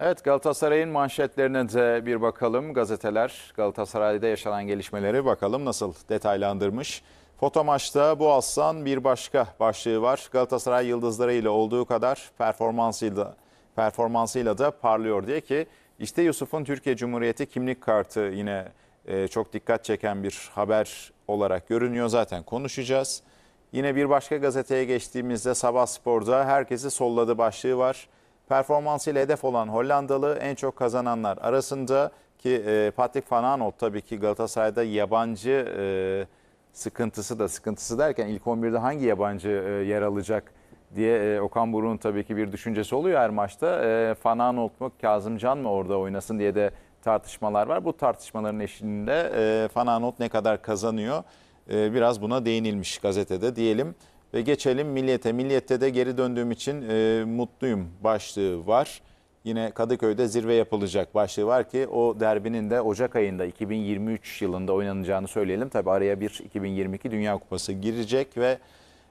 Evet Galatasaray'ın manşetlerine de bir bakalım. Gazeteler Galatasaray'da yaşanan gelişmeleri bakalım nasıl detaylandırmış. Foto maçta bu aslan bir başka başlığı var. Galatasaray yıldızları ile olduğu kadar performansıyla performansıyla da parlıyor diye ki işte Yusuf'un Türkiye Cumhuriyeti kimlik kartı yine e, çok dikkat çeken bir haber olarak görünüyor zaten konuşacağız. Yine bir başka gazeteye geçtiğimizde Sabah Spor'da herkesi solladı başlığı var. Performansıyla hedef olan Hollandalı en çok kazananlar arasında ki e, Patrick Van Aanholt tabii ki Galatasaray'da yabancı e, sıkıntısı da sıkıntısı derken ilk 11'de hangi yabancı e, yer alacak diye Okan Buruk'un tabii ki bir düşüncesi oluyor her maçta. E, Van Aanholt mu Kazımcan mı orada oynasın diye de tartışmalar var. Bu tartışmaların eşliğinde e, Van Aanholt ne kadar kazanıyor? biraz buna değinilmiş gazetede diyelim. Ve geçelim milliyete. Milliyette de geri döndüğüm için e, mutluyum başlığı var. Yine Kadıköy'de zirve yapılacak başlığı var ki o derbinin de Ocak ayında 2023 yılında oynanacağını söyleyelim. Tabi araya bir 2022 Dünya Kupası girecek ve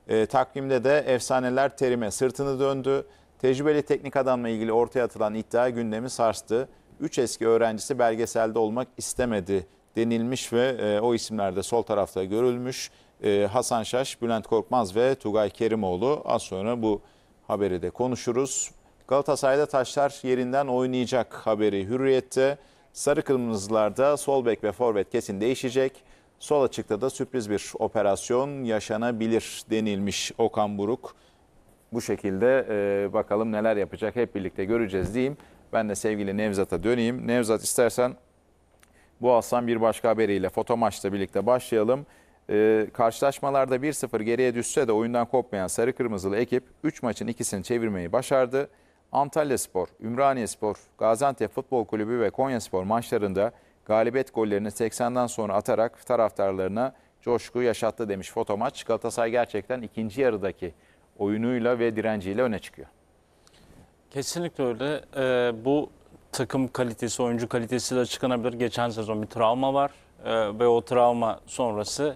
e, takvimde de efsaneler terime sırtını döndü. Tecrübeli teknik adamla ilgili ortaya atılan iddia gündemi sarstı. Üç eski öğrencisi belgeselde olmak istemedi denilmiş ve e, o isimler de sol tarafta görülmüş. Ee, Hasan Şaş, Bülent Korkmaz ve Tugay Kerimoğlu. Az sonra bu haberi de konuşuruz. Galatasaray'da taşlar yerinden oynayacak haberi Hürriyet'te. Sarı kırmızılarda sol bek ve forvet kesin değişecek. Sol açıkta da sürpriz bir operasyon yaşanabilir denilmiş Okan Buruk. Bu şekilde e, bakalım neler yapacak hep birlikte göreceğiz diyeyim. Ben de sevgili Nevzat'a döneyim. Nevzat istersen bu Aslan bir başka haberiyle foto maçla birlikte başlayalım e, karşılaşmalarda 1-0 geriye düşse de oyundan kopmayan Sarı Kırmızılı ekip 3 maçın ikisini çevirmeyi başardı. Antalya Spor, Ümraniye Spor, Gaziantep Futbol Kulübü ve Konya Spor maçlarında galibiyet gollerini 80'den sonra atarak taraftarlarına coşku yaşattı demiş Foto fotomaç. Galatasaray gerçekten ikinci yarıdaki oyunuyla ve direnciyle öne çıkıyor. Kesinlikle öyle. Ee, bu takım kalitesi, oyuncu kalitesiyle çıkınabilir. Geçen sezon bir travma var ee, ve o travma sonrası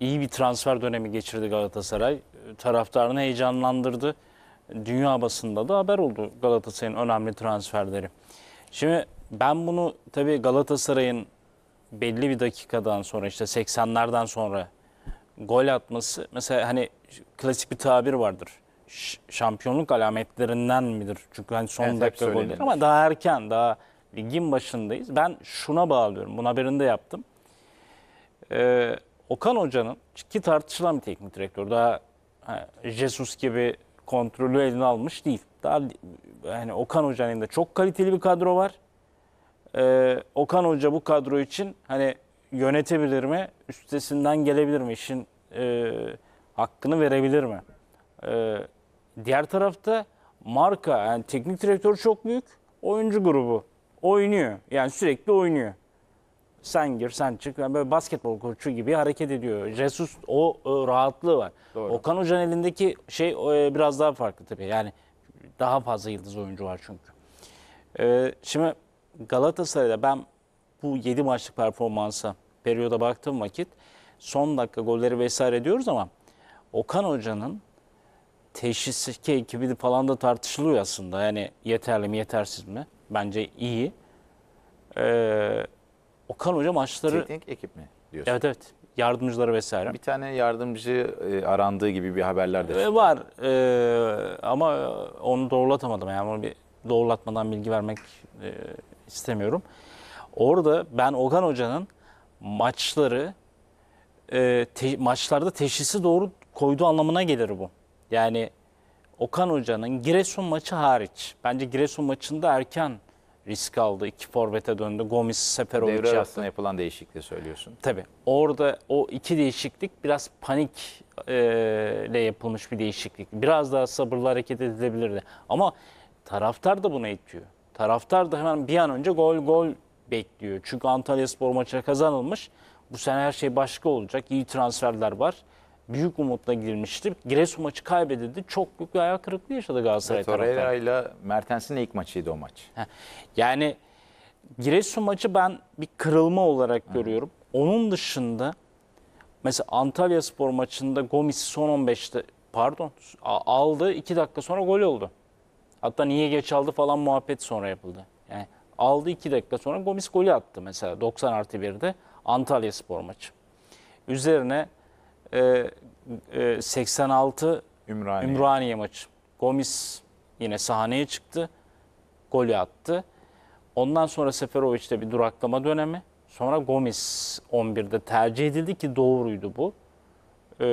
iyi bir transfer dönemi geçirdi Galatasaray. Taraftarını heyecanlandırdı. Dünya basında da haber oldu Galatasaray'ın önemli transferleri. Şimdi ben bunu tabii Galatasaray'ın belli bir dakikadan sonra işte 80'lerden sonra gol atması mesela hani klasik bir tabir vardır. şampiyonluk alametlerinden midir? Çünkü hani son evet, dakika golleri ama daha erken daha ligin başındayız. Ben şuna bağlıyorum. bunu haberinde yaptım. Ee, Okan Hoca'nın ki tartışılan bir teknik direktör. Daha ha, Jesus gibi kontrolü eline almış değil. Daha yani Okan Hoca'nın da çok kaliteli bir kadro var. Ee, Okan Hoca bu kadro için hani yönetebilir mi? Üstesinden gelebilir mi? İşin e, hakkını verebilir mi? Ee, diğer tarafta marka yani teknik direktör çok büyük. Oyuncu grubu oynuyor. Yani sürekli oynuyor. Sen gir, sen çık. Yani böyle basketbol koçu gibi hareket ediyor. Jesus o, o e, rahatlığı var. Doğru. Okan Hoca'nın elindeki şey o, e, biraz daha farklı tabii. Yani daha fazla yıldız oyuncu var çünkü. Ee, şimdi Galatasaray'da ben bu 7 maçlık performansa periyoda baktığım vakit son dakika golleri vesaire diyoruz ama Okan Hoca'nın teşhis ki ekibi falan da tartışılıyor aslında. Yani yeterli mi yetersiz mi? Bence iyi. Ee, Okan Hoca maçları... Teknik ekip mi diyorsun? Evet evet. Yardımcıları vesaire. Bir tane yardımcı e, arandığı gibi bir haberler de e, çıktı. var e, ama onu doğrulatamadım. Yani onu bir doğrulatmadan bilgi vermek e, istemiyorum. Orada ben Okan Hoca'nın maçları e, te, maçlarda teşhisi doğru koyduğu anlamına gelir bu. Yani Okan Hoca'nın Giresun maçı hariç. Bence Giresun maçında erken risk aldı. iki forvete döndü. Gomis Seferovic Devre yaptı. yapılan değişikliği söylüyorsun. Tabii. Orada o iki değişiklik biraz panikle e, yapılmış bir değişiklik. Biraz daha sabırlı hareket edilebilirdi. Ama taraftar da buna itiyor. Taraftar da hemen bir an önce gol gol bekliyor. Çünkü Antalya Spor maçı kazanılmış. Bu sene her şey başka olacak. İyi transferler var büyük umutla girmişti. Giresun maçı kaybedildi. Çok büyük bir ayak kırıklığı yaşadı Galatasaray evet, taraftarı. Torreira ile Mertens'in ilk maçıydı o maç. Yani Giresun maçı ben bir kırılma olarak Hı. görüyorum. Onun dışında mesela Antalya Spor maçında Gomis son 15'te pardon aldı 2 dakika sonra gol oldu. Hatta niye geç aldı falan muhabbet sonra yapıldı. Yani aldı 2 dakika sonra Gomis golü attı mesela 90 artı 1'de Antalya Spor maçı. Üzerine ee, e, e, 86 Ümraniye. Ümraniye maçı. Gomis yine sahneye çıktı. Golü attı. Ondan sonra Seferovic'te bir duraklama dönemi. Sonra Gomis 11'de tercih edildi ki doğruydu bu. E,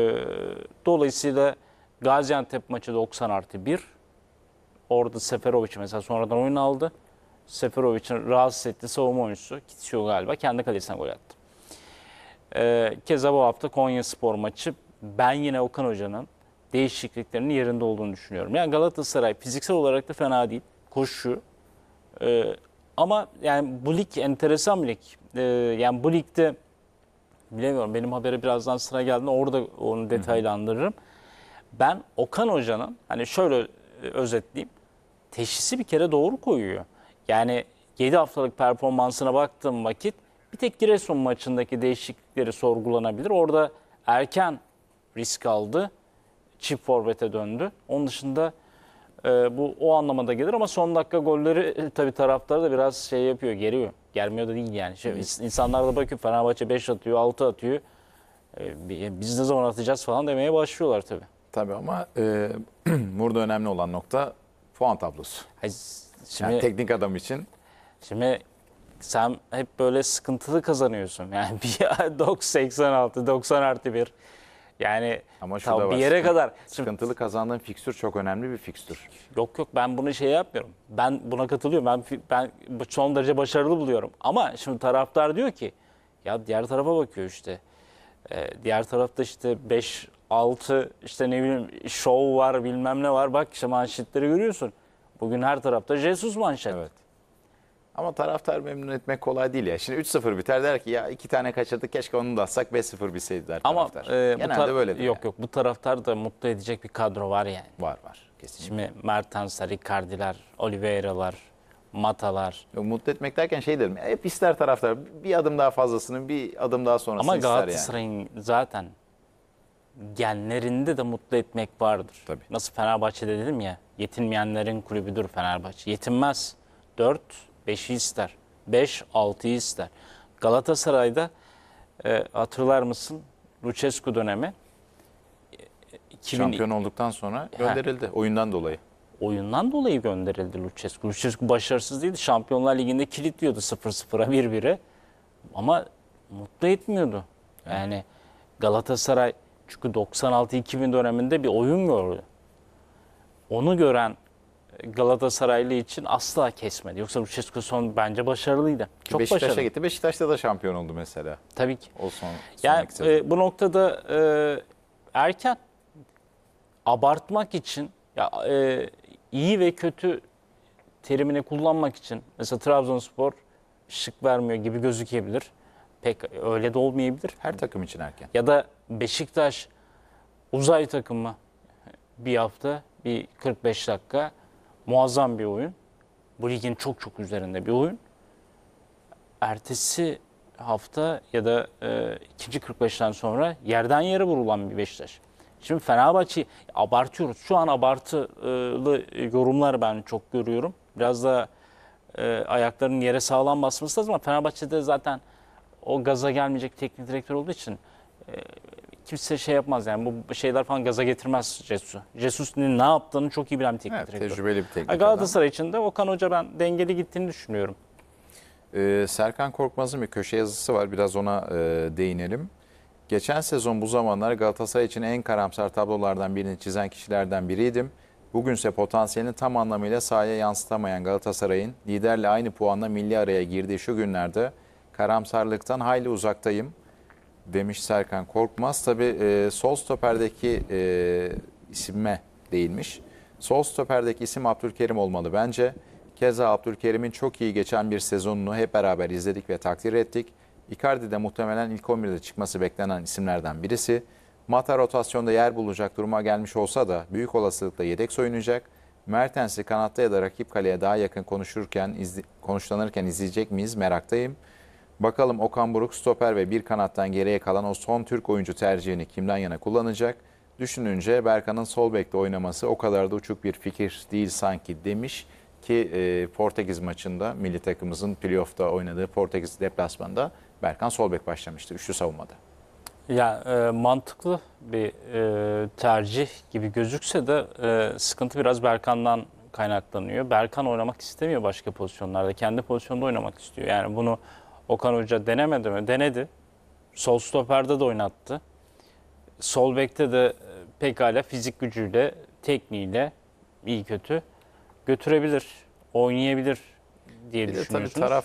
dolayısıyla Gaziantep maçı 90 artı 1. Orada Seferovic mesela sonradan oyun aldı. Seferovic'in rahatsız etti, savunma oyuncusu Kitsuyo galiba kendi kalesine gol attı. E, keza bu hafta Konya Spor maçı ben yine Okan Hoca'nın değişikliklerinin yerinde olduğunu düşünüyorum. Yani Galatasaray fiziksel olarak da fena değil. Koşu. E, ama yani bu lig enteresan bir lig. E, yani bu ligde bilemiyorum benim habere birazdan sıra geldiğinde orada onu detaylandırırım. Ben Okan Hoca'nın hani şöyle e, özetleyeyim. Teşhisi bir kere doğru koyuyor. Yani 7 haftalık performansına baktığım vakit bir tek Giresun maçındaki değişiklikleri sorgulanabilir. Orada erken risk aldı. Çift forvete döndü. Onun dışında e, bu o anlamada gelir ama son dakika golleri e, tabi taraftarı da biraz şey yapıyor, geriyor. Gelmiyor da değil yani. Şey, insanlar da bakıyor Fenerbahçe 5 atıyor, 6 atıyor. E, e, biz ne zaman atacağız falan demeye başlıyorlar tabi. Tabi ama e, burada önemli olan nokta puan tablosu. Hayır, Şimdi, yani teknik adam için. Şimdi sen hep böyle sıkıntılı kazanıyorsun. Yani bir 86, 90 artı 1. Yani Ama şu tam var. bir yere sıkıntı- kadar. Şimdi Sıkıntılı kazandığın fikstür çok önemli bir fikstür. Yok yok ben bunu şey yapmıyorum. Ben buna katılıyorum. Ben ben bu- son derece başarılı buluyorum. Ama şimdi taraftar diyor ki ya diğer tarafa bakıyor işte. Ee, diğer tarafta işte 5 6 işte ne bileyim şov var bilmem ne var. Bak işte manşetleri görüyorsun. Bugün her tarafta Jesus manşet. Evet. Ama taraftar memnun etmek kolay değil ya. Şimdi 3-0 biter der ki ya iki tane kaçırdık keşke onu da atsak 5-0 bitseydi der Ama taraftar. e, bu Genelde tar- Yok yani. yok bu taraftar da mutlu edecek bir kadro var yani. Var var kesin. Şimdi Mertensler, Icardi'ler, Oliveira'lar, Mata'lar. Yok, mutlu etmek derken şey derim ya, hep ister taraftar bir adım daha fazlasını bir adım daha sonrasını Ama ister yani. Galatasaray'ın zaten genlerinde de mutlu etmek vardır. Tabii. Nasıl Fenerbahçe'de dedim ya yetinmeyenlerin kulübüdür Fenerbahçe. Yetinmez. 4 5'i ister. 5 6'yı ister. Galatasaray'da e, hatırlar mısın Lucescu dönemi 2000... E, Şampiyon olduktan sonra gönderildi ha. oyundan dolayı. Oyundan dolayı gönderildi Lucescu. Lucescu başarısız değildi. Şampiyonlar Ligi'nde kilitliyordu 0-0'a 1-1'e. Ama mutlu etmiyordu. Yani Galatasaray çünkü 96-2000 döneminde bir oyun gördü. Onu gören Galatasaraylı için asla kesmedi. Yoksa Lucescu son bence başarılıydı. Çok Beşiktaş'a başarılı. gitti. Beşiktaş'ta da şampiyon oldu mesela. Tabii ki. O son, yani e, bu noktada e, erken abartmak için ya e, iyi ve kötü terimini kullanmak için mesela Trabzonspor şık vermiyor gibi gözükebilir. Pek öyle de olmayabilir. Her takım için erken. Ya da Beşiktaş uzay takımı bir hafta bir 45 dakika Muazzam bir oyun. Bu ligin çok çok üzerinde bir oyun. Ertesi hafta ya da e, ikinci 45'ten sonra yerden yere vurulan bir Beşiktaş. Şimdi Fenerbahçe abartıyoruz. Şu an abartılı yorumlar ben çok görüyorum. Biraz da e, ayaklarının yere sağlam basması lazım ama Fenerbahçe'de zaten o gaza gelmeyecek teknik direktör olduğu için e, kimse şey yapmaz yani bu şeyler falan gaza getirmez Cesu. Jesus ne yaptığını çok iyi bilen bir teknik evet, direktör. Tecrübeli bir teknik Galatasaray için de Okan Hoca ben dengeli gittiğini düşünüyorum. Ee, Serkan Korkmaz'ın bir köşe yazısı var biraz ona e, değinelim. Geçen sezon bu zamanlar Galatasaray için en karamsar tablolardan birini çizen kişilerden biriydim. Bugünse potansiyelini tam anlamıyla sahaya yansıtamayan Galatasaray'ın liderle aynı puanla milli araya girdiği şu günlerde karamsarlıktan hayli uzaktayım demiş Serkan Korkmaz. Tabi e, sol stoperdeki e, isimime değinmiş. Sol stoperdeki isim Abdülkerim olmalı bence. Keza Abdülkerim'in çok iyi geçen bir sezonunu hep beraber izledik ve takdir ettik. Icardi de muhtemelen ilk 11'de çıkması beklenen isimlerden birisi. Mata rotasyonda yer bulacak duruma gelmiş olsa da büyük olasılıkla yedek soyunacak. Mertens'i kanatta ya da rakip kaleye daha yakın konuşurken, izli, konuşlanırken izleyecek miyiz meraktayım.'' Bakalım Okan Buruk stoper ve bir kanattan geriye kalan o son Türk oyuncu tercihini kimden yana kullanacak? Düşününce Berkan'ın sol bekte oynaması o kadar da uçuk bir fikir değil sanki demiş ki e, Portekiz maçında milli takımımızın playoff'ta oynadığı Portekiz deplasmanda Berkan sol bek başlamıştı üçlü savunmada. Ya e, mantıklı bir e, tercih gibi gözükse de e, sıkıntı biraz Berkan'dan kaynaklanıyor. Berkan oynamak istemiyor başka pozisyonlarda. Kendi pozisyonunda oynamak istiyor. Yani bunu Okan Hoca denemedi mi? Denedi. Sol stoperde de oynattı. Sol bekte de e, pekala fizik gücüyle, tekniğiyle iyi kötü götürebilir, oynayabilir diye Bir de tabii düşünüyorsunuz.